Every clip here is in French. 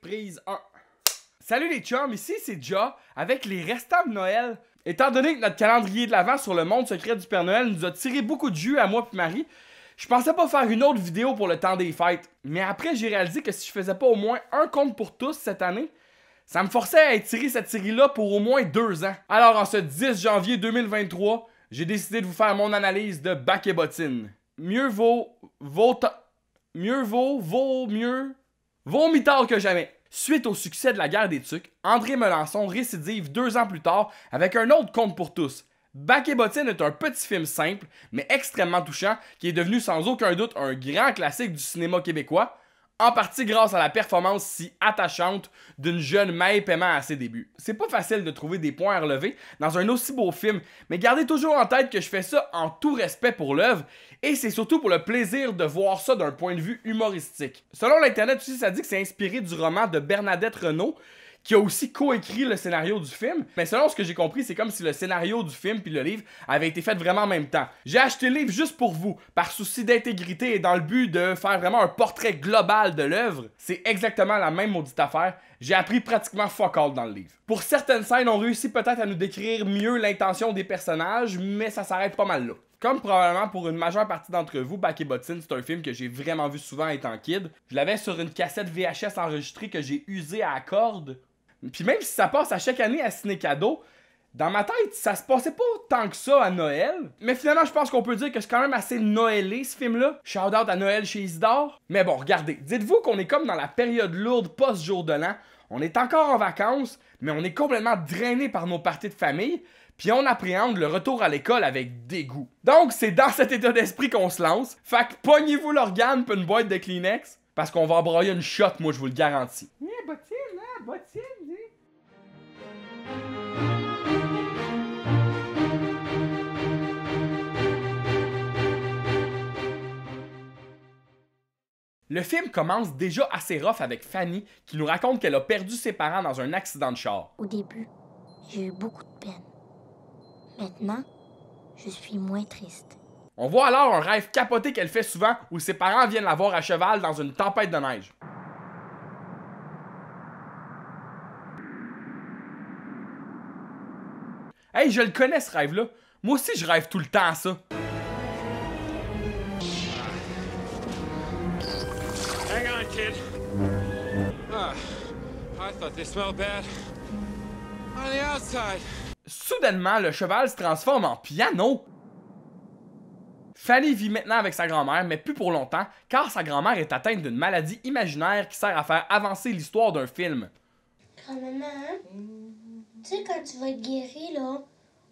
prise 1. Salut les chums, ici c'est Ja avec les restants de Noël. Étant donné que notre calendrier de l'avant sur le monde secret du Père Noël nous a tiré beaucoup de jus à moi puis Marie, je pensais pas faire une autre vidéo pour le temps des fêtes. Mais après, j'ai réalisé que si je faisais pas au moins un compte pour tous cette année, ça me forçait à étirer cette série-là pour au moins deux ans. Alors en ce 10 janvier 2023, j'ai décidé de vous faire mon analyse de Bac et Bottine. Mieux vaut, vaut, mieux vaut, vaut mieux Vaut tard que jamais. Suite au succès de la guerre des Tucs, André Melançon récidive deux ans plus tard avec un autre conte pour tous. Bac et bottine est un petit film simple, mais extrêmement touchant, qui est devenu sans aucun doute un grand classique du cinéma québécois, en partie grâce à la performance si attachante d'une jeune maille Paiement à ses débuts. C'est pas facile de trouver des points à relever dans un aussi beau film, mais gardez toujours en tête que je fais ça en tout respect pour l'œuvre et c'est surtout pour le plaisir de voir ça d'un point de vue humoristique. Selon l'internet aussi, ça dit que c'est inspiré du roman de Bernadette Renault qui a aussi coécrit le scénario du film. Mais selon ce que j'ai compris, c'est comme si le scénario du film puis le livre avait été fait vraiment en même temps. J'ai acheté le livre juste pour vous, par souci d'intégrité et dans le but de faire vraiment un portrait global de l'œuvre. C'est exactement la même maudite affaire. J'ai appris pratiquement fuck all dans le livre. Pour certaines scènes, on réussit peut-être à nous décrire mieux l'intention des personnages, mais ça s'arrête pas mal là. Comme probablement pour une majeure partie d'entre vous, Back et Bottine, c'est un film que j'ai vraiment vu souvent étant kid. Je l'avais sur une cassette VHS enregistrée que j'ai usée à cordes. Puis même si ça passe à chaque année à ciné cadeau, dans ma tête, ça se passait pas tant que ça à Noël. Mais finalement, je pense qu'on peut dire que c'est quand même assez noëlé ce film-là. Shout out à Noël chez Isidore. Mais bon, regardez, dites-vous qu'on est comme dans la période lourde post-jour de l'an. On est encore en vacances, mais on est complètement drainé par nos parties de famille. Puis on appréhende le retour à l'école avec dégoût. Donc, c'est dans cet état d'esprit qu'on se lance. Fait que pognez-vous l'organe pour une boîte de Kleenex. Parce qu'on va en broyer une shot, moi je vous le garantis. Le film commence déjà assez rough avec Fanny qui nous raconte qu'elle a perdu ses parents dans un accident de char. Au début, j'ai eu beaucoup de peine. Maintenant, je suis moins triste. On voit alors un rêve capoté qu'elle fait souvent où ses parents viennent la voir à cheval dans une tempête de neige. Hey, je le connais ce rêve-là. Moi aussi, je rêve tout le temps à ça. Soudainement, le cheval se transforme en piano. Fanny vit maintenant avec sa grand-mère, mais plus pour longtemps, car sa grand-mère est atteinte d'une maladie imaginaire qui sert à faire avancer l'histoire d'un film. Grand-maman, hein? tu sais, quand tu vas être là,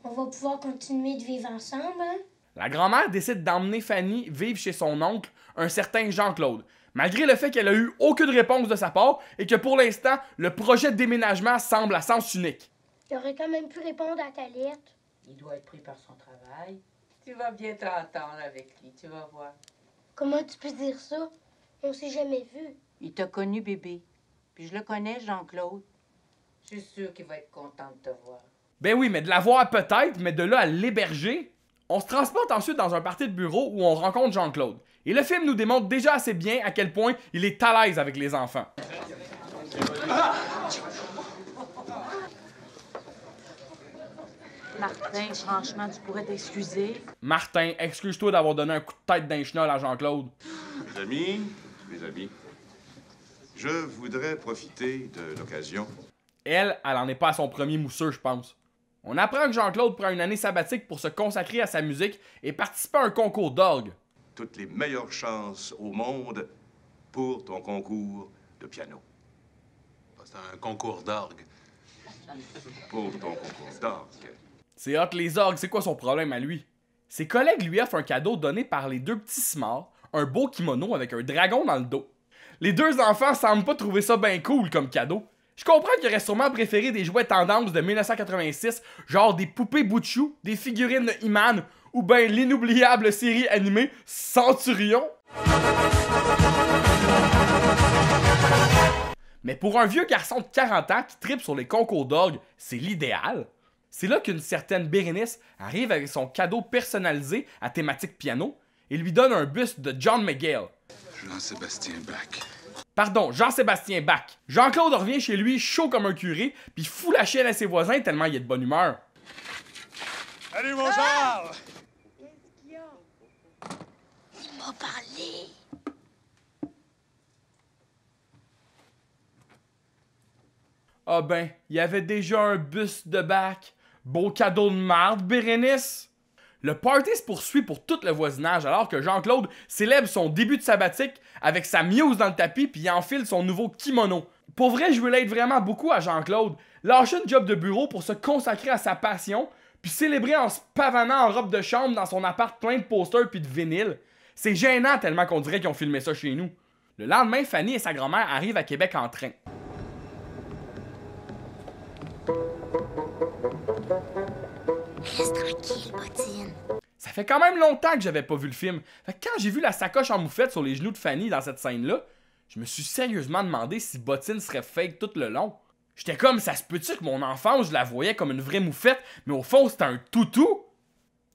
on va pouvoir continuer de vivre ensemble, hein? La grand-mère décide d'emmener Fanny vivre chez son oncle, un certain Jean-Claude. Malgré le fait qu'elle a eu aucune réponse de sa part et que pour l'instant, le projet de déménagement semble à sens unique. Il aurait quand même pu répondre à ta lettre. Il doit être pris par son travail. Tu vas bien t'entendre avec lui, tu vas voir. Comment tu peux dire ça? On s'est jamais vu. Il t'a connu, bébé. Puis je le connais, Jean-Claude. Je suis sûr qu'il va être content de te voir. Ben oui, mais de la voir peut-être, mais de là à l'héberger. On se transporte ensuite dans un parti de bureau où on rencontre Jean-Claude. Et le film nous démontre déjà assez bien à quel point il est à l'aise avec les enfants. Martin, franchement, tu pourrais t'excuser. Martin, excuse-toi d'avoir donné un coup de tête d'un chenol à Jean-Claude. Mes amis, mes amis, je voudrais profiter de l'occasion. Elle, elle en est pas à son premier mousseux, je pense. On apprend que Jean-Claude prend une année sabbatique pour se consacrer à sa musique et participer à un concours d'orgue toutes les meilleures chances au monde pour ton concours de piano. Bah, c'est un concours d'orgue. Pour ton concours d'orgue. C'est hot, les orgues, c'est quoi son problème à lui? Ses collègues lui offrent un cadeau donné par les deux petits smarts, un beau kimono avec un dragon dans le dos. Les deux enfants semblent pas trouver ça bien cool comme cadeau. Je comprends qu'il auraient sûrement préféré des jouets tendance de 1986, genre des poupées Bouchou, des figurines de Iman ou bien l'inoubliable série animée Centurion. Mais pour un vieux garçon de 40 ans qui tripe sur les concours d'orgue, c'est l'idéal. C'est là qu'une certaine Bérénice arrive avec son cadeau personnalisé à thématique piano et lui donne un buste de John McGill. Jean-Sébastien Bach. Pardon, Jean-Sébastien Bach. Jean-Claude revient chez lui chaud comme un curé, puis fout la chienne à ses voisins tellement il est de bonne humeur. Allez, mon Charles! parler Ah ben, il y avait déjà un bus de bac. Beau cadeau de marde, Bérénice! Le party se poursuit pour tout le voisinage alors que Jean-Claude célèbre son début de sabbatique avec sa muse dans le tapis puis il enfile son nouveau kimono. Pour vrai, je l'aider vraiment beaucoup à Jean-Claude. Lâcher une job de bureau pour se consacrer à sa passion puis célébrer en se pavanant en robe de chambre dans son appart plein de posters puis de vinyles. C'est gênant tellement qu'on dirait qu'ils ont filmé ça chez nous. Le lendemain, Fanny et sa grand-mère arrivent à Québec en train. Reste tranquille, Bottine. Ça fait quand même longtemps que j'avais pas vu le film. quand j'ai vu la sacoche en moufette sur les genoux de Fanny dans cette scène-là, je me suis sérieusement demandé si Bottine serait fake tout le long. J'étais comme, ça se peut-tu que mon enfant, je la voyais comme une vraie moufette, mais au fond, c'était un toutou?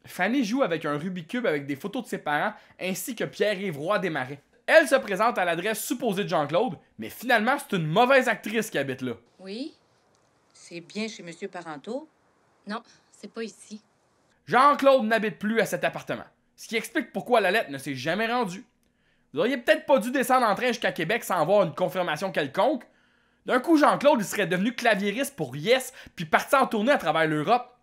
Fanny joue avec un Rubik's Cube avec des photos de ses parents ainsi que Pierre-Yves des Marais. Elle se présente à l'adresse supposée de Jean-Claude, mais finalement, c'est une mauvaise actrice qui habite là. Oui, c'est bien chez Monsieur Parenteau. Non, c'est pas ici. Jean-Claude n'habite plus à cet appartement, ce qui explique pourquoi la lettre ne s'est jamais rendue. Vous auriez peut-être pas dû descendre en train jusqu'à Québec sans avoir une confirmation quelconque. D'un coup, Jean-Claude, serait devenu claviériste pour Yes, puis parti en tournée à travers l'Europe.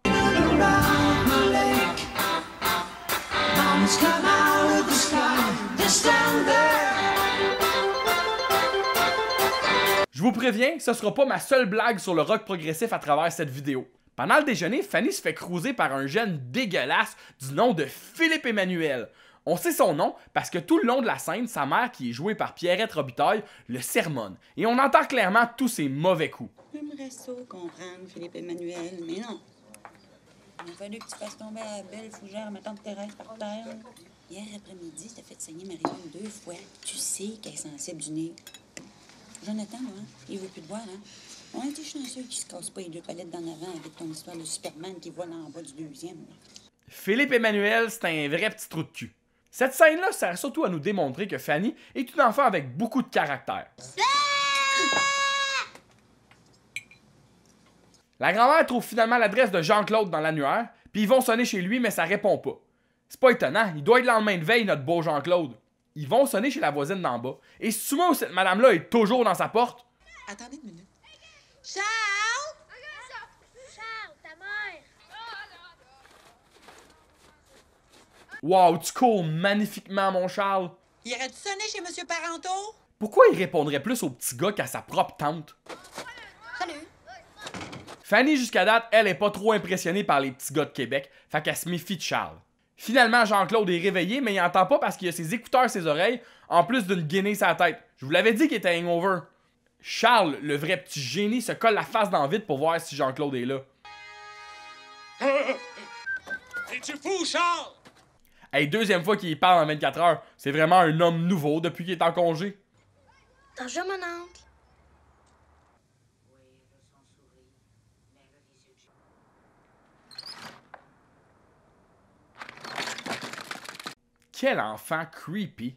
Je vous préviens, ce sera pas ma seule blague sur le rock progressif à travers cette vidéo. Pendant le déjeuner, Fanny se fait cruiser par un jeune dégueulasse du nom de Philippe Emmanuel. On sait son nom parce que tout le long de la scène, sa mère, qui est jouée par Pierrette Robitaille, le sermonne. Et on entend clairement tous ses mauvais coups. mais non. Il a fallu que tu fasses tomber la belle fougère, ma tante Thérèse, par terre. Hier après-midi, t'as fait saigner Marie-Lou deux fois. Tu sais qu'elle est sensible du nez. Jonathan, moi, hein? il veut plus te voir, hein? On a été chanceux qu'il se casse pas les deux palettes d'en avant avec ton histoire de Superman qui vole en bas du deuxième. Philippe Emmanuel, c'est un vrai petit trou de cul. Cette scène-là sert surtout à nous démontrer que Fanny est une enfant avec beaucoup de caractère. Ah! La grand-mère trouve finalement l'adresse de Jean-Claude dans l'annuaire, puis ils vont sonner chez lui, mais ça répond pas. C'est pas étonnant, il doit être le lendemain de veille, notre beau Jean-Claude. Ils vont sonner chez la voisine d'en bas. Et souvent, cette madame-là est toujours dans sa porte. Attendez une minute. Charles! Charles, ta mère! Wow, tu cours magnifiquement, mon Charles! Il aurait tu chez Monsieur Parento? Pourquoi il répondrait plus au petit gars qu'à sa propre tante? Salut! Fanny, jusqu'à date, elle est pas trop impressionnée par les petits gars de Québec, fait qu'elle se méfie de Charles. Finalement, Jean-Claude est réveillé, mais il entend pas parce qu'il a ses écouteurs ses oreilles, en plus d'une guinée sa tête. Je vous l'avais dit qu'il était hangover. Charles, le vrai petit génie, se colle la face dans le vide pour voir si Jean-Claude est là. es tu fou, Charles? Hey, deuxième fois qu'il parle en 24 heures. C'est vraiment un homme nouveau depuis qu'il est en congé. Bonjour, mon oncle. Quel enfant creepy.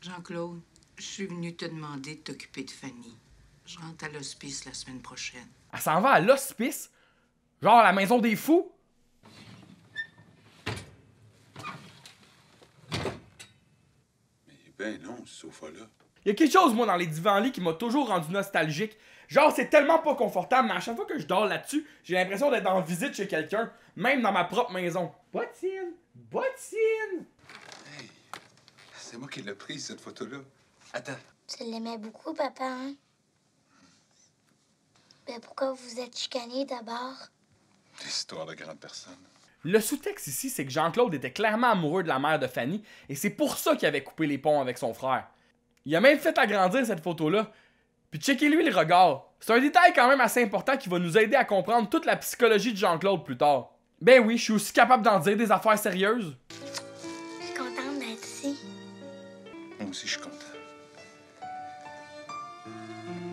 Jean-Claude, je suis venu te demander de t'occuper de Fanny. Je rentre à l'hospice la semaine prochaine. Elle s'en va à l'hospice? Genre à la maison des fous? Mais ben non, ce sofa-là. Il y a quelque chose, moi, dans les divans-lits qui m'a toujours rendu nostalgique. Genre, c'est tellement pas confortable, mais à chaque fois que je dors là-dessus, j'ai l'impression d'être en visite chez quelqu'un, même dans ma propre maison. Bottine! Bottine! C'est moi qui l'ai prise, cette photo-là. Attends. Tu l'aimais beaucoup, papa, hein? Ben pourquoi vous êtes chicané d'abord? L'histoire de grande personne. Le sous-texte ici, c'est que Jean-Claude était clairement amoureux de la mère de Fanny, et c'est pour ça qu'il avait coupé les ponts avec son frère. Il a même fait agrandir cette photo-là. Puis checkez-lui le regard. C'est un détail quand même assez important qui va nous aider à comprendre toute la psychologie de Jean-Claude plus tard. Ben oui, je suis aussi capable d'en dire des affaires sérieuses. Si je suis content.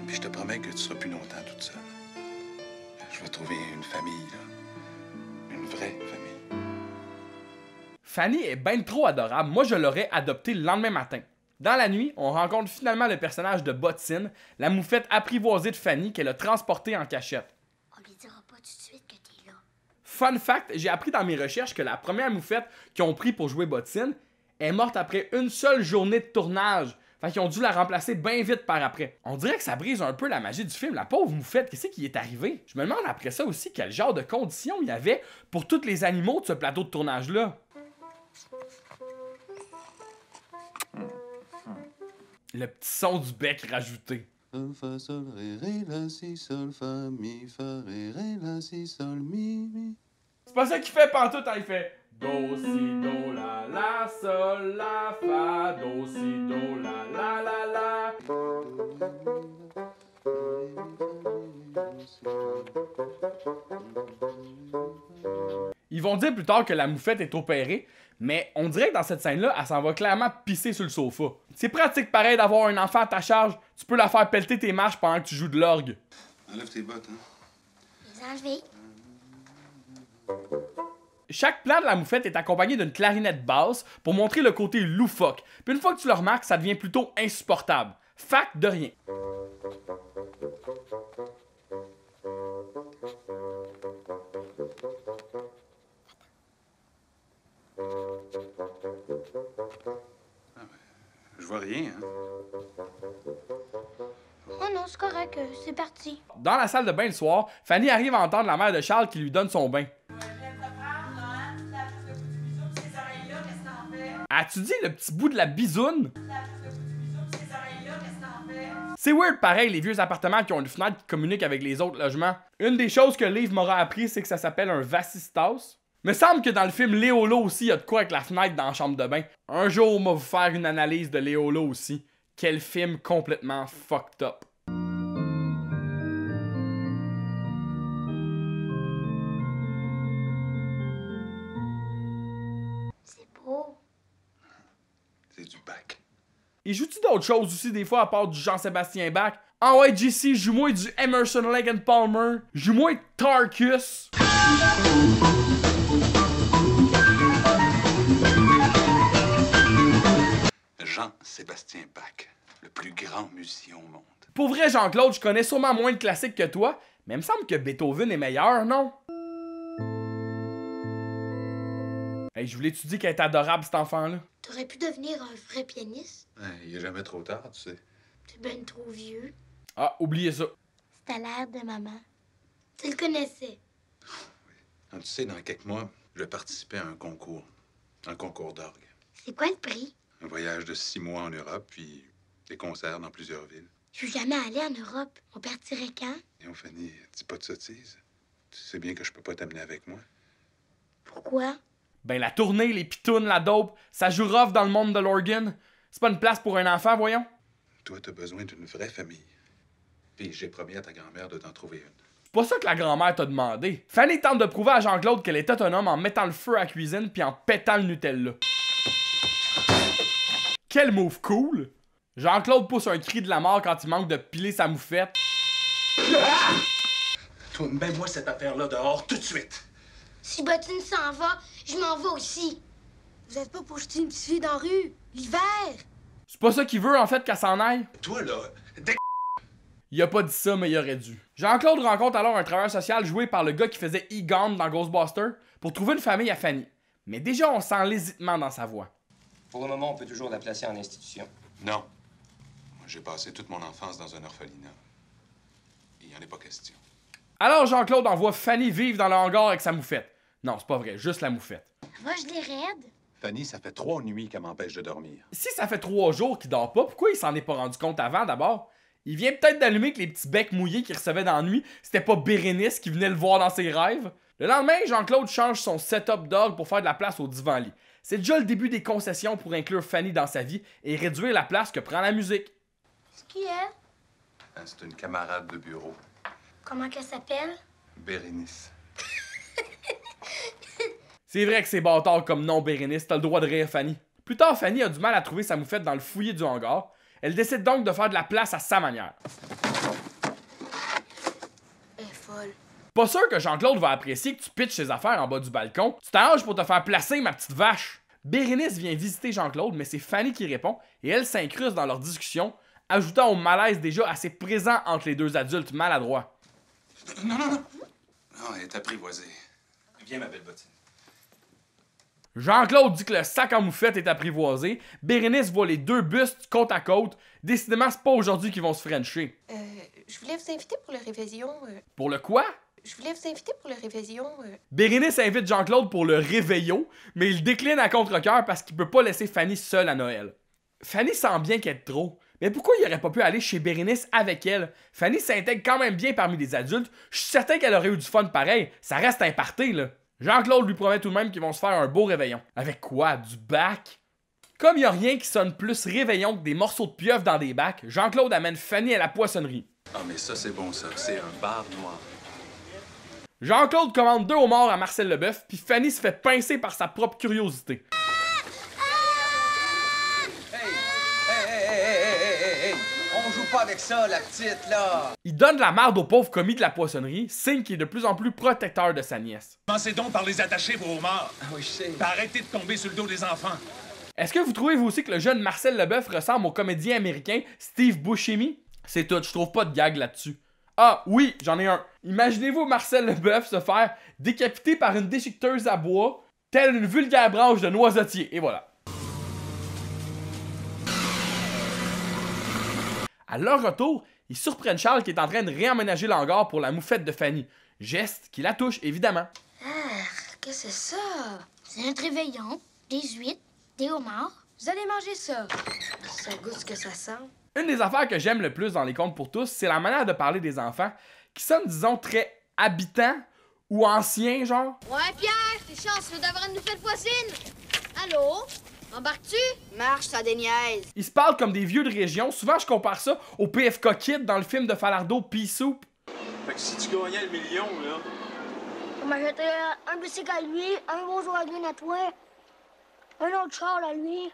Puis je te promets que tu seras plus longtemps toute seule. Je vais trouver une famille, là. Une vraie famille. Fanny est bien trop adorable. Moi, je l'aurais adoptée le lendemain matin. Dans la nuit, on rencontre finalement le personnage de Bottine, la moufette apprivoisée de Fanny qu'elle a transportée en cachette. On lui dira pas tout de suite que t'es là. Fun fact, j'ai appris dans mes recherches que la première moufette qu'ils ont pris pour jouer Bottine, est morte après une seule journée de tournage. Fait qu'ils ont dû la remplacer bien vite par après. On dirait que ça brise un peu la magie du film. La pauvre moufette, qu'est-ce qui est arrivé? Je me demande après ça aussi quel genre de conditions il y avait pour tous les animaux de ce plateau de tournage-là. Le petit son du bec rajouté. C'est pas ça qu'il fait pantoute, hein, il fait. Do, si, do, la, la, sol, la, fa, do, si, do, la, la, la, la. Ils vont dire plus tard que la moufette est opérée, mais on dirait que dans cette scène-là, elle s'en va clairement pisser sur le sofa. C'est pratique pareil d'avoir un enfant à ta charge, tu peux la faire pelleter tes marches pendant que tu joues de l'orgue. Enlève tes bottes, hein. Les enlever. Euh, chaque plat de la moufette est accompagné d'une clarinette basse pour montrer le côté loufoque. Puis une fois que tu le remarques, ça devient plutôt insupportable. Fact de rien. Je vois rien. Hein? Oh non, c'est correct, euh, c'est parti. Dans la salle de bain le soir, Fanny arrive à entendre la mère de Charles qui lui donne son bain. As-tu dit le petit bout de la bisoune? C'est weird pareil, les vieux appartements qui ont une fenêtre qui communique avec les autres logements. Une des choses que Liv m'aura appris, c'est que ça s'appelle un vasistas. Me semble que dans le film Léolo aussi, il y a de quoi avec la fenêtre dans la chambre de bain. Un jour, on va vous faire une analyse de Léolo aussi. Quel film complètement fucked up. joue-tu d'autres choses aussi, des fois, à part du Jean-Sébastien Bach? En ah JC, joue-moi du Emerson Lake and Palmer. Joue-moi Tarkus. Jean-Sébastien Bach, le plus grand musicien au monde. Pour vrai, Jean-Claude, je connais sûrement moins de classiques que toi, mais il me semble que Beethoven est meilleur, non? Hey, je voulais tu dire qu'elle est adorable, cet enfant-là. T'aurais pu devenir un vrai pianiste. Il n'est jamais trop tard, tu sais. es ben trop vieux. Ah, oubliez ça. C'était l'air de maman. Tu le connaissais. Ah tu sais, dans quelques mois, je vais participer à un concours. Un concours d'orgue. C'est quoi le prix? Un voyage de six mois en Europe, puis des concerts dans plusieurs villes. Je suis jamais allé en Europe. On partirait quand? Non, Fanny, dis pas de sottises. Tu sais bien que je peux pas t'amener avec moi. Pourquoi? ben la tournée, les pitounes, la dope, ça joue rough dans le monde de l'organe. C'est pas une place pour un enfant, voyons. Toi, t'as besoin d'une vraie famille. Puis j'ai promis à ta grand-mère de t'en trouver une. C'est pas ça que la grand-mère t'a demandé. Fanny tente de prouver à Jean-Claude qu'elle est autonome en mettant le feu à la cuisine puis en pétant le Nutella. Quel move cool! Jean-Claude pousse un cri de la mort quand il manque de piler sa moufette. Toi, mets-moi cette affaire-là dehors tout de suite! Si Bottine s'en va, je m'en vais aussi. Vous êtes pas pour jeter une petite fille dans la rue, l'hiver. C'est pas ça qu'il veut, en fait, qu'elle s'en aille. Toi, là, dès il a pas dit ça, mais il aurait dû. Jean-Claude rencontre alors un travailleur social joué par le gars qui faisait e dans Ghostbuster pour trouver une famille à Fanny. Mais déjà, on sent l'hésitement dans sa voix. Pour le moment, on peut toujours la placer en institution. Non. J'ai passé toute mon enfance dans un orphelinat. Il y en est pas question. Alors Jean-Claude envoie Fanny vivre dans le hangar avec sa moufette. Non, c'est pas vrai, juste la moufette. Moi, je les raide. Fanny, ça fait trois nuits qu'elle m'empêche de dormir. Si ça fait trois jours qu'il dort pas, pourquoi il s'en est pas rendu compte avant d'abord? Il vient peut-être d'allumer que les petits becs mouillés qu'il recevait dans la nuit, c'était pas Bérénice qui venait le voir dans ses rêves. Le lendemain, Jean-Claude change son setup d'orgue pour faire de la place au divan-lit. C'est déjà le début des concessions pour inclure Fanny dans sa vie et réduire la place que prend la musique. Qu'est-ce qui est? Ah, c'est une camarade de bureau. Comment qu'elle s'appelle? Bérénice. C'est vrai que c'est bâtard comme nom, Bérénice, t'as le droit de rire, Fanny. Plus tard, Fanny a du mal à trouver sa moufette dans le fouillé du hangar. Elle décide donc de faire de la place à sa manière. Elle folle. Pas sûr que Jean-Claude va apprécier que tu pitches ses affaires en bas du balcon. Tu t'arranges pour te faire placer, ma petite vache. Bérénice vient visiter Jean-Claude, mais c'est Fanny qui répond et elle s'incruste dans leur discussion, ajoutant au malaise déjà assez présent entre les deux adultes maladroits. Non, non, non. Non, elle est apprivoisée. Viens, ma belle bottine. Jean-Claude dit que le sac à moufette est apprivoisé. Bérénice voit les deux bustes côte à côte. Décidément, c'est pas aujourd'hui qu'ils vont se frencher. Euh, je voulais vous inviter pour le réveillon. Euh, pour le quoi? Je voulais vous inviter pour le réveillon. Euh. Bérénice invite Jean-Claude pour le réveillon, mais il décline à contre parce qu'il peut pas laisser Fanny seule à Noël. Fanny sent bien qu'elle est trop. Mais pourquoi il aurait pas pu aller chez Bérénice avec elle? Fanny s'intègre quand même bien parmi les adultes. Je suis certain qu'elle aurait eu du fun pareil. Ça reste un là. Jean-Claude lui promet tout de même qu'ils vont se faire un beau réveillon. Avec quoi? Du bac? Comme il n'y a rien qui sonne plus réveillon que des morceaux de pieuvre dans des bacs, Jean-Claude amène Fanny à la poissonnerie. Ah, mais ça, c'est bon, ça. C'est un bar noir. Jean-Claude commande deux homards à Marcel Leboeuf, puis Fanny se fait pincer par sa propre curiosité. avec ça, la petite, là. Il donne la marde aux pauvres commis de la poissonnerie, signe qui est de plus en plus protecteur de sa nièce. Pensez donc par les attacher, vos morts. Ah oui, je sais. Ben, arrêtez de tomber sur le dos des enfants. Est-ce que vous trouvez vous aussi que le jeune Marcel Leboeuf ressemble au comédien américain Steve Buscemi? C'est tout, je trouve pas de gag là-dessus. Ah oui, j'en ai un. Imaginez-vous Marcel Leboeuf se faire décapiter par une déchiqueteuse à bois, telle une vulgaire branche de noisetier. Et voilà. À leur retour, ils surprennent Charles qui est en train de réaménager l'hangar pour la moufette de Fanny. Geste qui la touche, évidemment. Ah, qu'est-ce que c'est ça? C'est un réveillon, des huîtres, des homards. Vous allez manger ça. Ça goûte ce que ça sent. Une des affaires que j'aime le plus dans les contes pour tous, c'est la manière de parler des enfants qui sont, disons, très habitants ou anciens, genre. Ouais, Pierre, t'es chanceux d'avoir une nouvelle voisine. Allô? Embarques-tu? Marche, ça déniaise. Ils se parlent comme des vieux de région. Souvent, je compare ça au PFK Kid dans le film de Falardo, Pea Soup. Fait que si tu gagnais le million, là. On euh, un bicycle à lui, un beau à toi, un autre char à lui.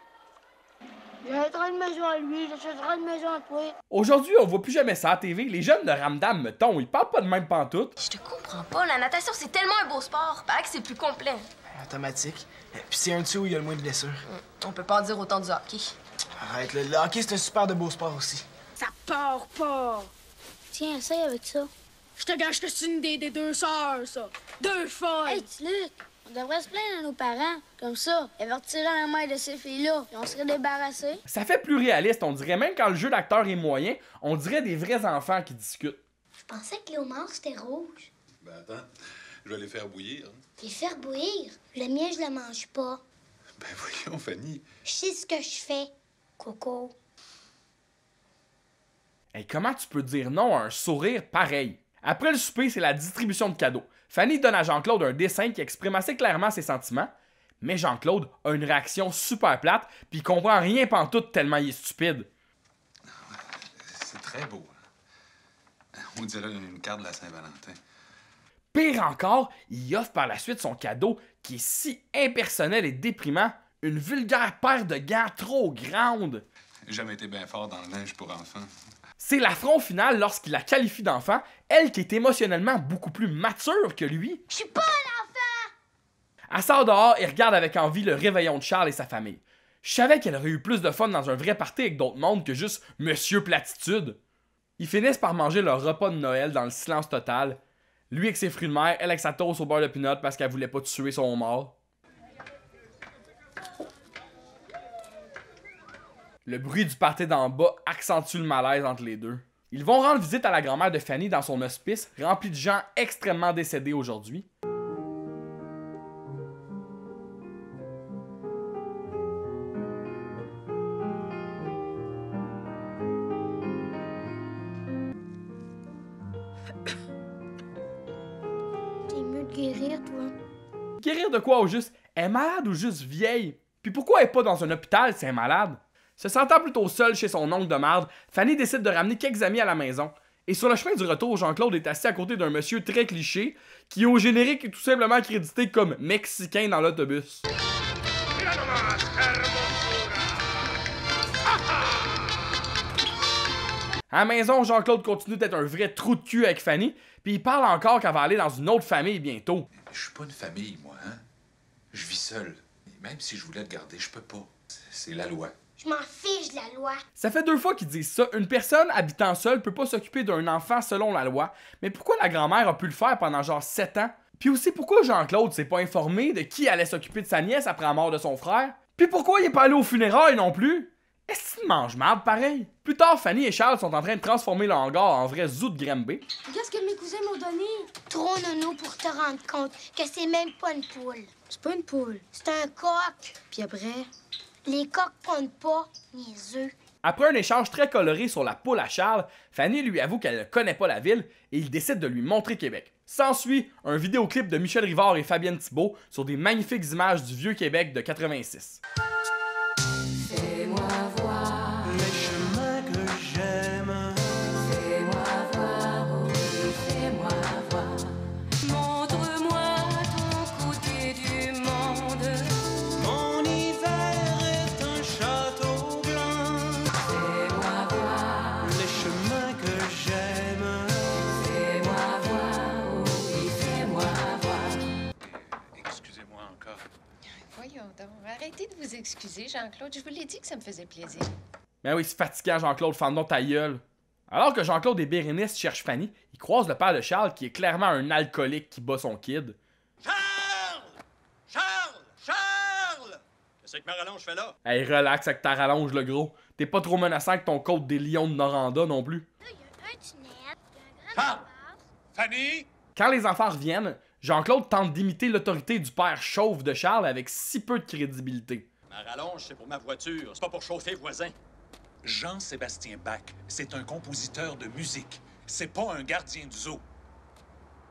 J'achèterais une maison à lui, j'achèterais une maison à toi. Aujourd'hui, on voit plus jamais ça à TV. Les jeunes de Ramdam, mettons, ils parlent pas de même pantoute. Je te comprends pas, la natation, c'est tellement un beau sport. Pas que c'est plus complet automatique. Euh, puis c'est un de où il y a le moins de blessures. Mm. On peut pas en dire autant du hockey. Arrête, le, le hockey, c'est un super de beau sport aussi. Ça part pas! Tiens, essaye avec ça. Je te gâche que c'est une des, des, deux sœurs, ça. Deux folles! Hey, Luc, on devrait se plaindre à nos parents. Comme ça, elles vont retirer la main de ces filles-là et on serait débarrassés. Ça fait plus réaliste, on dirait. Même quand le jeu d'acteur est moyen, on dirait des vrais enfants qui discutent. Je pensais que Léomar c'était rouge. Ben attends, je vais les faire bouillir. Hein. Les faire bouillir? Le mien, je le mange pas. Ben voyons, Fanny. Je sais ce que je fais, Coco. Et comment tu peux dire non à un sourire pareil? Après le souper, c'est la distribution de cadeaux. Fanny donne à Jean-Claude un dessin qui exprime assez clairement ses sentiments, mais Jean-Claude a une réaction super plate, puis comprend rien pantoute tellement il est stupide. Ah, c'est très beau. Hein. On dirait une carte de la Saint-Valentin. Pire encore, il offre par la suite son cadeau qui est si impersonnel et déprimant, une vulgaire paire de gants trop grande. Jamais été bien fort dans le linge pour enfants. C'est l'affront final lorsqu'il la qualifie d'enfant, elle qui est émotionnellement beaucoup plus mature que lui. Je suis pas un enfant! Elle sort dehors et regarde avec envie le réveillon de Charles et sa famille. Je savais qu'elle aurait eu plus de fun dans un vrai party avec d'autres monde que juste Monsieur Platitude. Ils finissent par manger leur repas de Noël dans le silence total, lui avec ses fruits de mer, elle avec sa toast au beurre de Pinote parce qu'elle voulait pas tuer son mort. Le bruit du party d'en bas accentue le malaise entre les deux. Ils vont rendre visite à la grand-mère de Fanny dans son hospice, rempli de gens extrêmement décédés aujourd'hui. de quoi au juste? est malade ou juste vieille? Puis pourquoi elle est pas dans un hôpital si elle est malade? Se sentant plutôt seule chez son oncle de marde, Fanny décide de ramener quelques amis à la maison. Et sur le chemin du retour, Jean-Claude est assis à côté d'un monsieur très cliché qui, au générique, est tout simplement crédité comme Mexicain dans l'autobus. À la maison, Jean-Claude continue d'être un vrai trou de cul avec Fanny, puis il parle encore qu'elle va aller dans une autre famille bientôt. Je suis pas une famille, moi, hein? Je vis seul. Et même si je voulais le garder, je peux pas. C'est la loi. Je m'en fiche de la loi. Ça fait deux fois qu'ils disent ça. Une personne habitant seule peut pas s'occuper d'un enfant selon la loi. Mais pourquoi la grand-mère a pu le faire pendant genre sept ans? Puis aussi, pourquoi Jean-Claude s'est pas informé de qui allait s'occuper de sa nièce après la mort de son frère? Puis pourquoi il est pas allé au funérailles non plus? Est-ce qu'ils mange, mal pareil? Plus tard, Fanny et Charles sont en train de transformer le hangar en vrai zoo de Grimby. quest ce que mes cousins m'ont donné. Trop nono pour te rendre compte que c'est même pas une poule. C'est pas une poule. C'est un coq. Puis après? Les coqs comptent pas, les œufs. Après un échange très coloré sur la poule à Charles, Fanny lui avoue qu'elle ne connaît pas la ville et il décide de lui montrer Québec. S'ensuit un vidéoclip de Michel Rivard et Fabienne Thibault sur des magnifiques images du vieux Québec de 86. jean Je vous l'ai dit que ça me faisait plaisir. Mais ben oui, c'est fatigant, Jean-Claude. fends-donc ta gueule. Alors que Jean-Claude et Bérénice cherchent Fanny, ils croisent le père de Charles qui est clairement un alcoolique qui bat son kid. Charles! Charles! Charles! Qu'est-ce que ma rallonge fait là? Hey, relax avec ta rallonge, le gros. T'es pas trop menaçant avec ton côte des lions de Noranda non plus. Fanny! Quand les enfants reviennent, Jean-Claude tente d'imiter l'autorité du père chauve de Charles avec si peu de crédibilité. Ma rallonge, c'est pour ma voiture. C'est pas pour chauffer voisin. Jean-Sébastien Bach, c'est un compositeur de musique. C'est pas un gardien du zoo.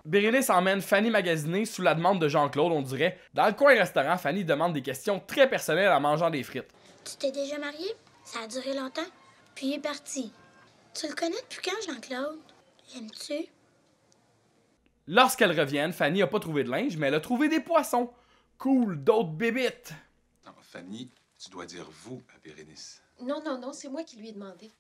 bérénice emmène Fanny magasiner sous la demande de Jean-Claude, on dirait. Dans le coin restaurant, Fanny demande des questions très personnelles en mangeant des frites. Tu t'es déjà marié? Ça a duré longtemps. Puis il est parti. Tu le connais depuis quand, Jean-Claude? L'aimes-tu? Lorsqu'elles reviennent, Fanny a pas trouvé de linge, mais elle a trouvé des poissons. Cool, d'autres bébites. Fanny, tu dois dire vous à Bérénice. Non, non, non, c'est moi qui lui ai demandé.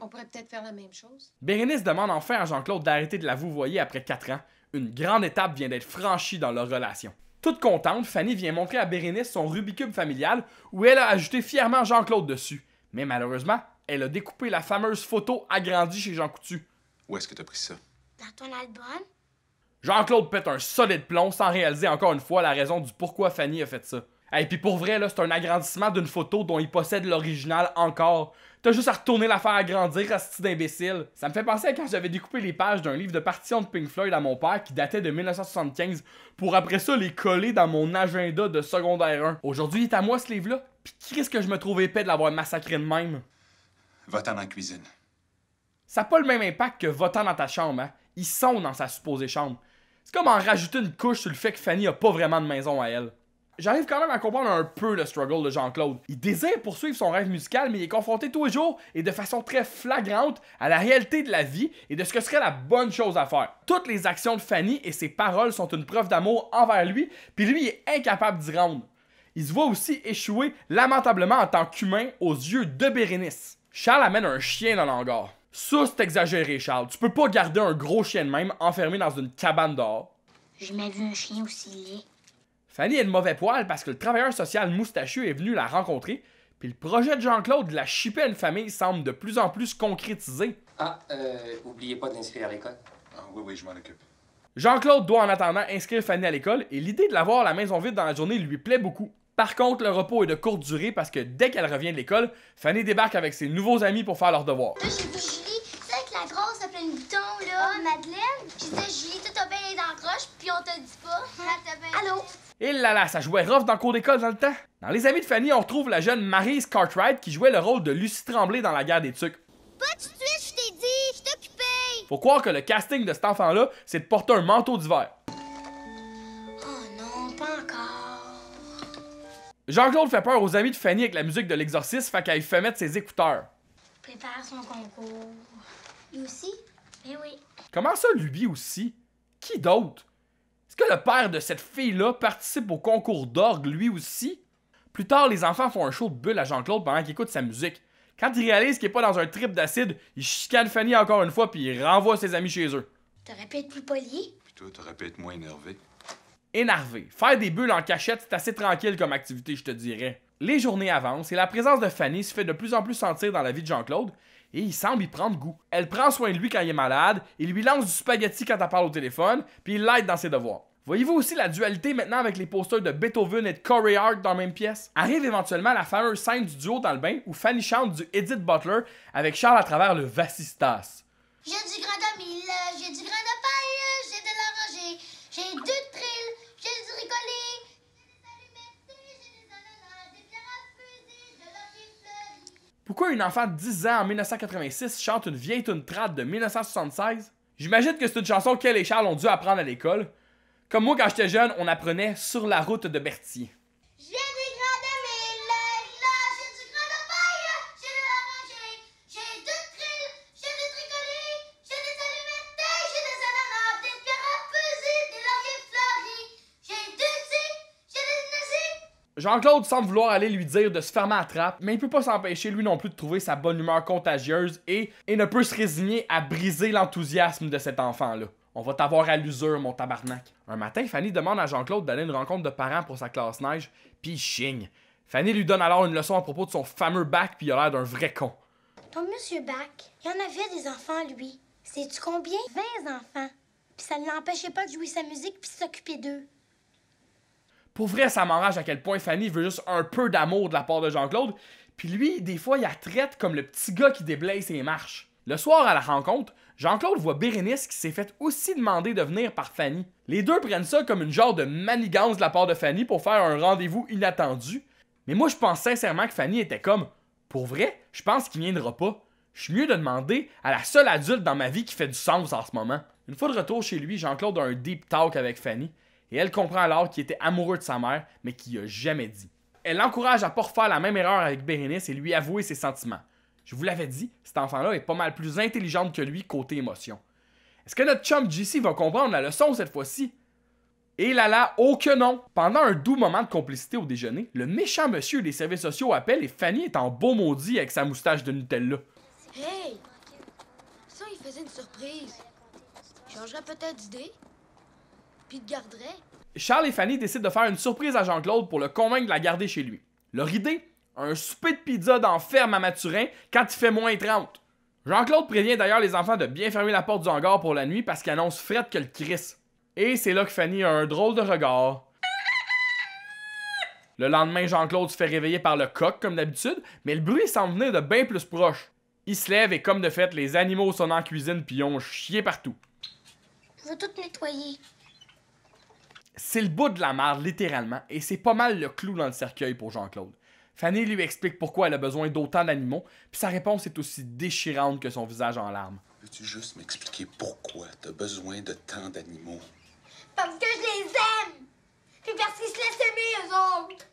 On pourrait peut-être faire la même chose. Bérénice demande enfin à Jean-Claude d'arrêter de la vouvoyer après quatre ans. Une grande étape vient d'être franchie dans leur relation. Toute contente, Fanny vient montrer à Bérénice son Rubicube familial où elle a ajouté fièrement Jean-Claude dessus. Mais malheureusement, elle a découpé la fameuse photo agrandie chez Jean Coutu. Où est-ce que t'as pris ça? Dans ton album? Jean-Claude pète un solide plomb sans réaliser encore une fois la raison du pourquoi Fanny a fait ça. Et puis pour vrai, là, c'est un agrandissement d'une photo dont il possède l'original encore. T'as juste à retourner la faire agrandir à d'imbécile. Ça me fait penser à quand j'avais découpé les pages d'un livre de partition de Pink Floyd à mon père qui datait de 1975 pour après ça les coller dans mon agenda de secondaire 1. Aujourd'hui, il est à moi ce livre-là, pis qu'est-ce que je me trouve épais de l'avoir massacré de même. Va-t'en dans cuisine. Ça n'a pas le même impact que votant dans ta chambre, hein. Ils sont dans sa supposée chambre. C'est comme en rajouter une couche sur le fait que Fanny a pas vraiment de maison à elle. J'arrive quand même à comprendre un peu le struggle de Jean-Claude. Il désire poursuivre son rêve musical, mais il est confronté tous les jours et de façon très flagrante à la réalité de la vie et de ce que serait la bonne chose à faire. Toutes les actions de Fanny et ses paroles sont une preuve d'amour envers lui, puis lui est incapable d'y rendre. Il se voit aussi échouer lamentablement en tant qu'humain aux yeux de Bérénice. Charles amène un chien dans l'hangar. Ça, c'est exagéré, Charles. Tu peux pas garder un gros chien de même enfermé dans une cabane dehors. vu un chien aussi laid. Fanny est le mauvais poil parce que le travailleur social moustachu est venu la rencontrer, puis le projet de Jean-Claude de la chipper une famille semble de plus en plus concrétisé. Ah, euh, oubliez pas d'inscrire à l'école. Ah oui, oui, je m'en occupe. Jean-Claude doit en attendant inscrire Fanny à l'école et l'idée de l'avoir à la maison vide dans la journée lui plaît beaucoup. Par contre, le repos est de courte durée parce que dès qu'elle revient de l'école, Fanny débarque avec ses nouveaux amis pour faire leurs devoirs. j'ai vu Julie, avec la grosse plein là. Oh, Madeleine. Julie, bien les on te dit pas. Hein? Allô? Et eh là là, ça jouait rough dans le cours d'école dans le temps. Dans Les Amis de Fanny, on retrouve la jeune Maryse Cartwright qui jouait le rôle de Lucie Tremblay dans La guerre des tucs. Pas tout de suite, je t'ai dit, je t'occupais. Faut croire que le casting de cet enfant-là, c'est de porter un manteau d'hiver. Oh non, pas encore... Jean-Claude fait peur aux amis de Fanny avec la musique de l'exorciste, fait qu'elle fait mettre ses écouteurs. Prépare son concours. Lui aussi? Eh ben oui. Comment ça, lui aussi? Qui d'autre? que le père de cette fille-là participe au concours d'orgue lui aussi? Plus tard, les enfants font un show de bulle à Jean-Claude pendant qu'il écoute sa musique. Quand il réalise qu'il est pas dans un trip d'acide, il chicane Fanny encore une fois puis il renvoie ses amis chez eux. T'aurais pu être plus poli? Puis toi, t'aurais pu être moins énervé. Énervé. Faire des bulles en cachette, c'est assez tranquille comme activité, je te dirais. Les journées avancent et la présence de Fanny se fait de plus en plus sentir dans la vie de Jean-Claude et il semble y prendre goût. Elle prend soin de lui quand il est malade, il lui lance du spaghetti quand elle parle au téléphone, puis il l'aide dans ses devoirs. Voyez-vous aussi la dualité maintenant avec les posters de Beethoven et de Corey Hart dans la même pièce? Arrive éventuellement la fameuse scène du duo dans le bain où Fanny chante du Edith Butler avec Charles à travers le Vassistas. J'ai du grand mille, j'ai du grand paille, j'ai de l'oranger, j'ai du trill, j'ai du ricolé, Pourquoi une enfant de 10 ans en 1986 chante une vieille tune de 1976 J'imagine que c'est une chanson qu'elle et Charles ont dû apprendre à l'école. Comme moi quand j'étais jeune, on apprenait Sur la route de Berthier. Jean-Claude semble vouloir aller lui dire de se fermer à trappe, mais il peut pas s'empêcher lui non plus de trouver sa bonne humeur contagieuse et, il ne peut se résigner à briser l'enthousiasme de cet enfant-là. On va t'avoir à l'usure, mon tabarnak. Un matin, Fanny demande à Jean-Claude d'aller à une rencontre de parents pour sa classe neige, puis il chigne. Fanny lui donne alors une leçon à propos de son fameux bac, puis il a l'air d'un vrai con. Ton monsieur bac, il en avait des enfants, lui. C'est tu combien? 20 enfants. Puis ça ne l'empêchait pas de jouer sa musique puis s'occuper d'eux. Pour vrai, ça m'enrage à quel point Fanny veut juste un peu d'amour de la part de Jean-Claude. Puis lui, des fois, il la traite comme le petit gars qui déblaise ses marches. Le soir à la rencontre, Jean-Claude voit Bérénice qui s'est fait aussi demander de venir par Fanny. Les deux prennent ça comme une genre de manigance de la part de Fanny pour faire un rendez-vous inattendu. Mais moi, je pense sincèrement que Fanny était comme Pour vrai, je pense qu'il viendra pas. Je suis mieux de demander à la seule adulte dans ma vie qui fait du sens en ce moment. Une fois de retour chez lui, Jean-Claude a un deep talk avec Fanny et elle comprend alors qu'il était amoureux de sa mère, mais qu'il a jamais dit. Elle l'encourage à ne pas refaire la même erreur avec Bérénice et lui avouer ses sentiments. Je vous l'avais dit, cet enfant-là est pas mal plus intelligente que lui côté émotion. Est-ce que notre chum JC va comprendre la leçon cette fois-ci? Et là là, aucun oh que non! Pendant un doux moment de complicité au déjeuner, le méchant monsieur des services sociaux appelle et Fanny est en beau maudit avec sa moustache de Nutella. Hey! Ça, il faisait une surprise. Changerait peut-être d'idée? Charles et Fanny décident de faire une surprise à Jean-Claude pour le convaincre de la garder chez lui. Leur idée Un souper de pizza dans ferme à Maturin quand il fait moins 30. Jean-Claude prévient d'ailleurs les enfants de bien fermer la porte du hangar pour la nuit parce qu'il annonce Fred que le crisse. Et c'est là que Fanny a un drôle de regard. Le lendemain, Jean-Claude se fait réveiller par le coq comme d'habitude, mais le bruit semble venir de bien plus proche. Il se lève et comme de fait, les animaux sont en cuisine puis ont chié partout. Je tout nettoyer. C'est le bout de la merde, littéralement, et c'est pas mal le clou dans le cercueil pour Jean-Claude. Fanny lui explique pourquoi elle a besoin d'autant d'animaux, puis sa réponse est aussi déchirante que son visage en larmes. Peux-tu juste m'expliquer pourquoi t'as besoin de tant d'animaux? Parce que je les aime! Puis parce qu'ils se laissent aimer, eux autres!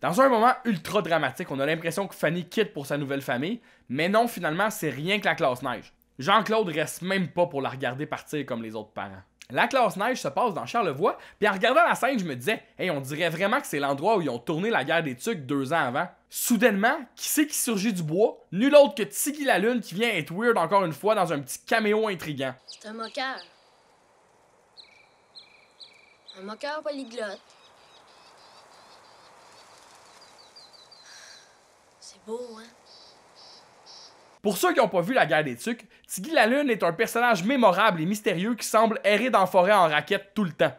Dans un moment ultra dramatique, on a l'impression que Fanny quitte pour sa nouvelle famille, mais non, finalement, c'est rien que la classe neige. Jean-Claude reste même pas pour la regarder partir comme les autres parents. La classe neige se passe dans Charlevoix, puis en regardant la scène, je me disais, hey, on dirait vraiment que c'est l'endroit où ils ont tourné la guerre des Tucs deux ans avant. Soudainement, qui c'est qui surgit du bois Nul autre que Tiggy la Lune qui vient être weird encore une fois dans un petit caméo intriguant. C'est un moqueur. Un moqueur polyglotte. C'est beau, hein? Pour ceux qui n'ont pas vu la guerre des Tucs, Tiggy la Lune est un personnage mémorable et mystérieux qui semble errer dans la forêt en raquette tout le temps.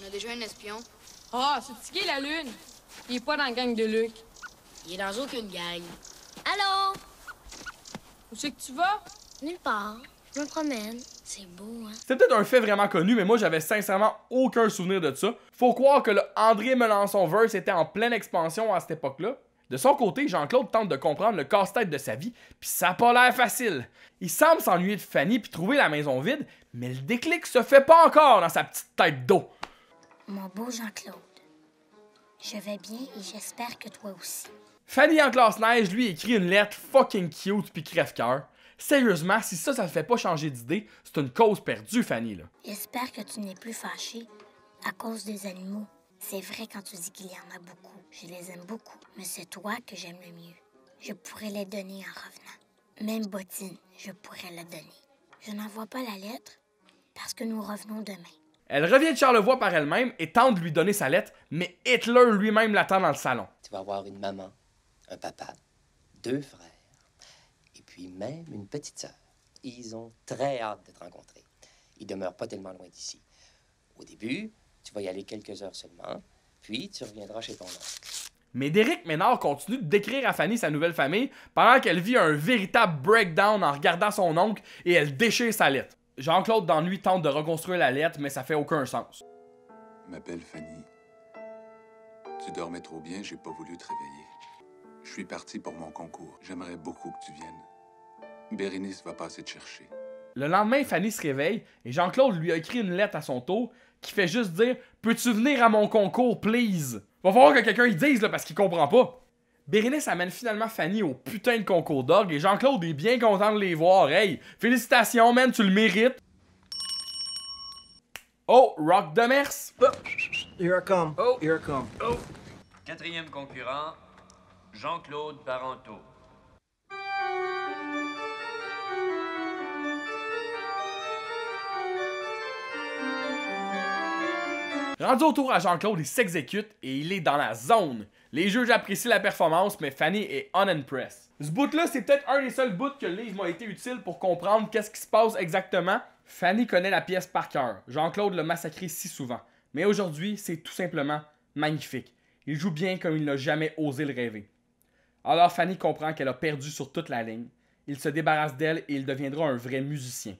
On a déjà un espion. Ah, oh, c'est Tiggy la Lune. Il est pas dans la gang de Luc. Il est dans aucune gang. Allô? Où c'est que tu vas? Nulle part. Je me promène. C'est beau, hein? C'est peut-être un fait vraiment connu, mais moi, j'avais sincèrement aucun souvenir de ça. Faut croire que le André Melançon verse était en pleine expansion à cette époque-là. De son côté, Jean-Claude tente de comprendre le casse-tête de sa vie, puis ça n'a pas l'air facile. Il semble s'ennuyer de Fanny puis trouver la maison vide, mais le déclic se fait pas encore dans sa petite tête d'eau. Mon beau Jean-Claude, je vais bien et j'espère que toi aussi. Fanny en classe neige lui écrit une lettre fucking cute puis crève-cœur. Sérieusement, si ça, ça fait pas changer d'idée, c'est une cause perdue, Fanny, J'espère que tu n'es plus fâchée à cause des animaux. C'est vrai quand tu dis qu'il y en a beaucoup. Je les aime beaucoup, mais c'est toi que j'aime le mieux. Je pourrais les donner en revenant. Même bottine, je pourrais la donner. Je n'envoie pas la lettre parce que nous revenons demain. Elle revient de Charlevoix par elle-même et tente de lui donner sa lettre, mais Hitler lui-même l'attend dans le salon. Tu vas avoir une maman, un papa, deux frères et puis même une petite sœur. Ils ont très hâte de te rencontrer. Ils demeurent pas tellement loin d'ici. Au début, tu vas y aller quelques heures seulement, puis tu reviendras chez ton oncle. Mais Derek Ménard continue de décrire à Fanny sa nouvelle famille pendant qu'elle vit un véritable breakdown en regardant son oncle et elle déchire sa lettre. Jean-Claude d'ennui tente de reconstruire la lettre, mais ça fait aucun sens. Ma belle Fanny, tu dormais trop bien, j'ai pas voulu te réveiller. Je suis parti pour mon concours. J'aimerais beaucoup que tu viennes. Bérénice va passer te chercher. Le lendemain, Fanny se réveille et Jean-Claude lui a écrit une lettre à son tour qui fait juste dire Peux-tu venir à mon concours, please Va falloir que quelqu'un y dise là, parce qu'il comprend pas. Bérénice amène finalement Fanny au putain de concours d'orgue et Jean-Claude est bien content de les voir. Hey, félicitations, man, tu le mérites. Oh, Rock de merce! Oh, here I come. Oh, here I come. Oh. Quatrième concurrent, Jean-Claude Parenteau. Rendu autour à Jean-Claude, il s'exécute et il est dans la zone. Les juges apprécient la performance, mais Fanny est un-and-press. Ce bout-là, c'est peut-être un des seuls bouts que le livre m'a été utile pour comprendre qu'est-ce qui se passe exactement. Fanny connaît la pièce par cœur. Jean-Claude l'a massacré si souvent. Mais aujourd'hui, c'est tout simplement magnifique. Il joue bien comme il n'a jamais osé le rêver. Alors Fanny comprend qu'elle a perdu sur toute la ligne. Il se débarrasse d'elle et il deviendra un vrai musicien.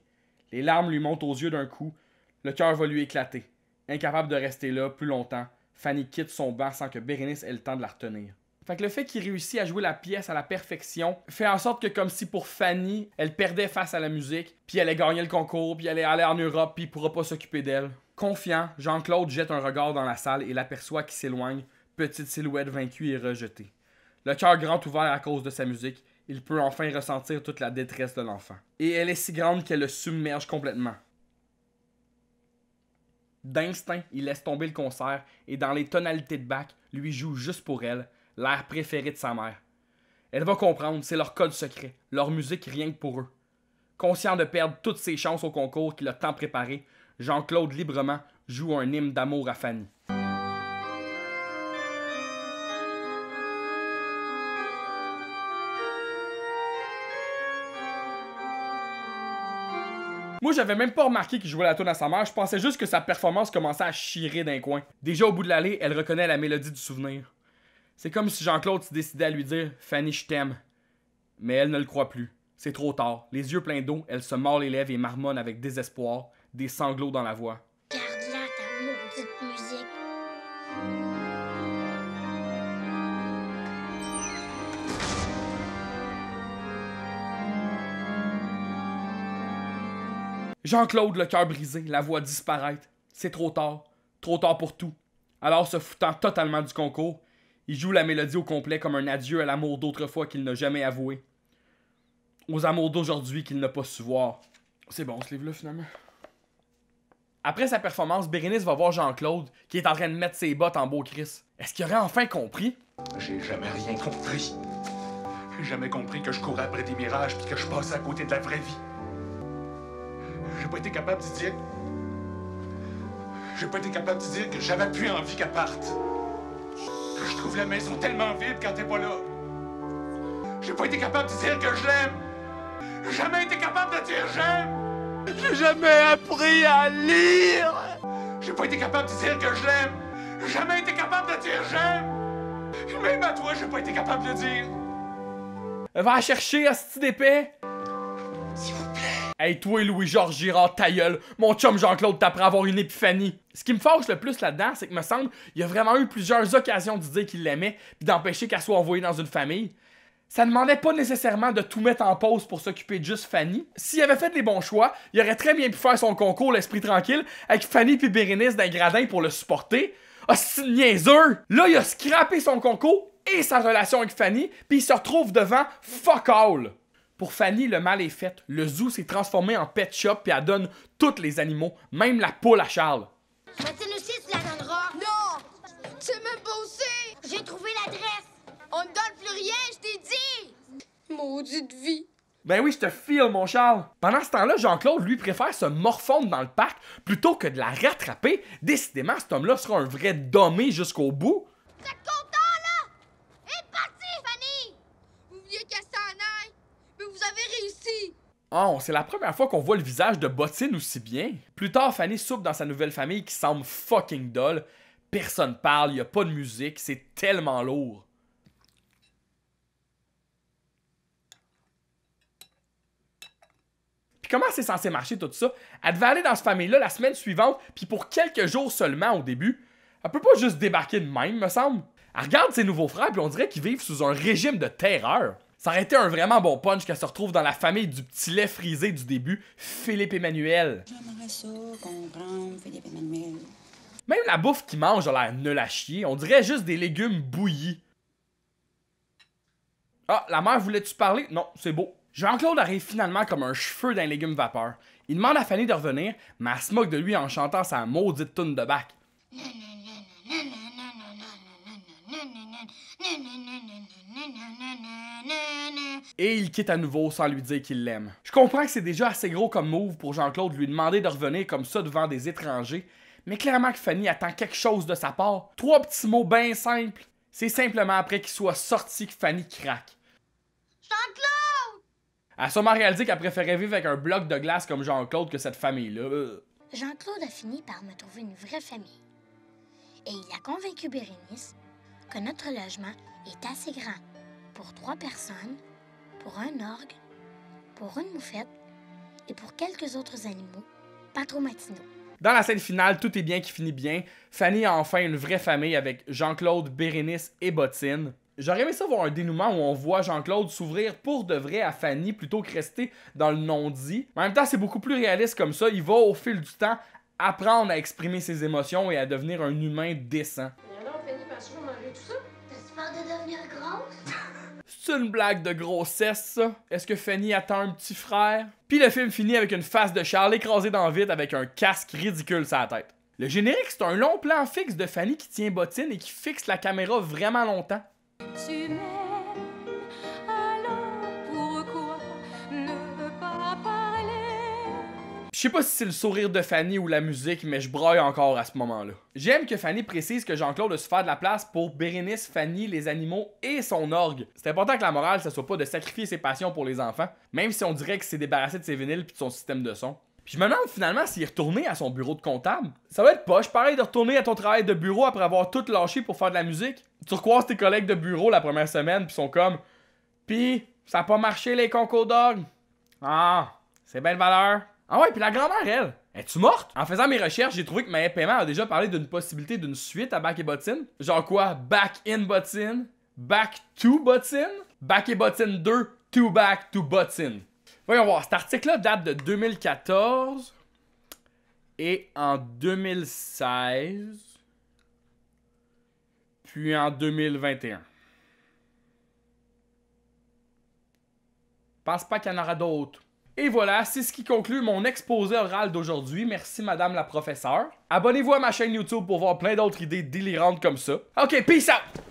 Les larmes lui montent aux yeux d'un coup. Le cœur va lui éclater. Incapable de rester là plus longtemps, Fanny quitte son banc sans que Bérénice ait le temps de la retenir. Fait que le fait qu'il réussit à jouer la pièce à la perfection fait en sorte que comme si pour Fanny, elle perdait face à la musique, puis elle allait gagner le concours, puis elle allait aller en Europe, puis il pourra pas s'occuper d'elle. Confiant, Jean-Claude jette un regard dans la salle et l'aperçoit qui s'éloigne, petite silhouette vaincue et rejetée. Le cœur grand ouvert à cause de sa musique, il peut enfin ressentir toute la détresse de l'enfant. Et elle est si grande qu'elle le submerge complètement. D'instinct, il laisse tomber le concert et dans les tonalités de Bach, lui joue juste pour elle, l'air préféré de sa mère. Elle va comprendre, c'est leur code secret, leur musique rien que pour eux. Conscient de perdre toutes ses chances au concours qu'il a tant préparé, Jean-Claude librement joue un hymne d'amour à Fanny. Moi, j'avais même pas remarqué qu'il jouait la tune à sa mère, je pensais juste que sa performance commençait à chirer d'un coin. Déjà au bout de l'allée, elle reconnaît la mélodie du souvenir. C'est comme si Jean-Claude se décidait à lui dire Fanny, je t'aime. Mais elle ne le croit plus. C'est trop tard. Les yeux pleins d'eau, elle se mord les lèvres et marmonne avec désespoir, des sanglots dans la voix. Jean-Claude, le cœur brisé, la voix disparaître. C'est trop tard. Trop tard pour tout. Alors, se foutant totalement du concours, il joue la mélodie au complet comme un adieu à l'amour d'autrefois qu'il n'a jamais avoué. Aux amours d'aujourd'hui qu'il n'a pas su voir. C'est bon ce livre-là finalement. Après sa performance, Bérénice va voir Jean-Claude qui est en train de mettre ses bottes en beau Chris. Est-ce qu'il aurait enfin compris? J'ai jamais rien compris. J'ai jamais compris que je courais après des mirages puis que je passe à côté de la vraie vie. J'ai pas été capable de dire. J'ai pas été capable de dire que j'avais plus envie qu'elle parte. Je trouve la maison tellement vide quand t'es pas là. J'ai pas été capable de dire que je l'aime. jamais été capable de dire j'aime. J'ai jamais appris à lire. J'ai pas été capable de dire que je l'aime. jamais été capable de dire j'aime. Même à toi, j'ai pas été capable de dire. Va chercher, à d'épée. S'il vous plaît. Hey, toi, Louis-Georges Girard, ta Mon chum Jean-Claude t'apprend à avoir une épiphanie. Ce qui me force le plus là-dedans, c'est que me semble, il y a vraiment eu plusieurs occasions de dire qu'il l'aimait, puis d'empêcher qu'elle soit envoyée dans une famille. Ça ne demandait pas nécessairement de tout mettre en pause pour s'occuper de juste Fanny. S'il avait fait les bons choix, il aurait très bien pu faire son concours l'esprit tranquille avec Fanny puis Bérénice d'un gradin pour le supporter. Ah, c'est niaiseux! Là, il a scrappé son concours et sa relation avec Fanny, puis il se retrouve devant fuck all. Pour Fanny, le mal est fait. Le zoo s'est transformé en pet shop et elle donne tous les animaux, même la poule à Charles. aussi, tu la donneras. Non! Tu me pas J'ai trouvé l'adresse. On ne donne plus rien, je t'ai dit! Maudite vie. Ben oui, je te file, mon Charles. Pendant ce temps-là, Jean-Claude, lui, préfère se morfondre dans le parc plutôt que de la rattraper. Décidément, cet homme-là sera un vrai dommé jusqu'au bout. vous avez réussi! Oh, c'est la première fois qu'on voit le visage de Bottine aussi bien. Plus tard, Fanny soupe dans sa nouvelle famille qui semble fucking doll. Personne parle, y a pas de musique, c'est tellement lourd. Puis comment c'est censé marcher tout ça? Elle devait aller dans cette famille-là la semaine suivante, puis pour quelques jours seulement au début. Elle peut pas juste débarquer de même, me semble. Elle regarde ses nouveaux frères, puis on dirait qu'ils vivent sous un régime de terreur. Ça aurait été un vraiment bon punch qu'elle se retrouve dans la famille du petit lait frisé du début, Philippe Emmanuel. J'aimerais Même la bouffe qui mange a l'air nul à chier. On dirait juste des légumes bouillis. Ah, la mère voulait-tu parler? Non, c'est beau. Jean-Claude arrive finalement comme un cheveu d'un légume vapeur. Il demande à Fanny de revenir, mais elle se moque de lui en chantant sa maudite toune de bac. Et il quitte à nouveau sans lui dire qu'il l'aime. Je comprends que c'est déjà assez gros comme move pour Jean-Claude lui demander de revenir comme ça devant des étrangers, mais clairement que Fanny attend quelque chose de sa part. Trois petits mots bien simples. C'est simplement après qu'il soit sorti que Fanny craque. Jean-Claude! Elle a sûrement réalisé qu'elle préférait vivre avec un bloc de glace comme Jean-Claude que cette famille-là. Jean-Claude a fini par me trouver une vraie famille. Et il a convaincu Bérénice que notre logement est assez grand pour trois personnes, pour un orgue, pour une moufette et pour quelques autres animaux, pas trop matinaux. Dans la scène finale, tout est bien qui finit bien. Fanny a enfin une vraie famille avec Jean-Claude, Bérénice et Bottine. J'aurais aimé ça voir un dénouement où on voit Jean-Claude s'ouvrir pour de vrai à Fanny plutôt que rester dans le non-dit. En même temps, c'est beaucoup plus réaliste comme ça. Il va au fil du temps apprendre à exprimer ses émotions et à devenir un humain décent. C'est une blague de grossesse, ça. Est-ce que Fanny attend un petit frère? Puis le film finit avec une face de Charles écrasée dans le vide avec un casque ridicule sur la tête. Le générique, c'est un long plan fixe de Fanny qui tient bottine et qui fixe la caméra vraiment longtemps. Tu Je sais pas si c'est le sourire de Fanny ou la musique, mais je broie encore à ce moment-là. J'aime que Fanny précise que Jean-Claude a su faire de la place pour Bérénice, Fanny, les animaux et son orgue. C'est important que la morale, ça soit pas de sacrifier ses passions pour les enfants, même si on dirait que s'est débarrassé de ses vinyles puis de son système de son. Puis je me demande finalement s'il est retourné à son bureau de comptable. Ça va être poche, pareil, de retourner à ton travail de bureau après avoir tout lâché pour faire de la musique. Tu recroises tes collègues de bureau la première semaine, puis sont comme Pis, ça a pas marché les concours d'orgue. Ah, c'est belle valeur. Ah ouais, puis la grand-mère, elle, est tu morte? En faisant mes recherches, j'ai trouvé que ma paiement a déjà parlé d'une possibilité d'une suite à Back et Bottine. Genre quoi? Back in Bottine? Back to Bottine? Back et Bottine 2, to back to Bottine. Voyons voir, cet article-là date de 2014. Et en 2016. Puis en 2021. pense pas qu'il y en aura d'autres. Et voilà, c'est ce qui conclut mon exposé oral d'aujourd'hui. Merci madame la professeure. Abonnez-vous à ma chaîne YouTube pour voir plein d'autres idées délirantes comme ça. OK, peace out!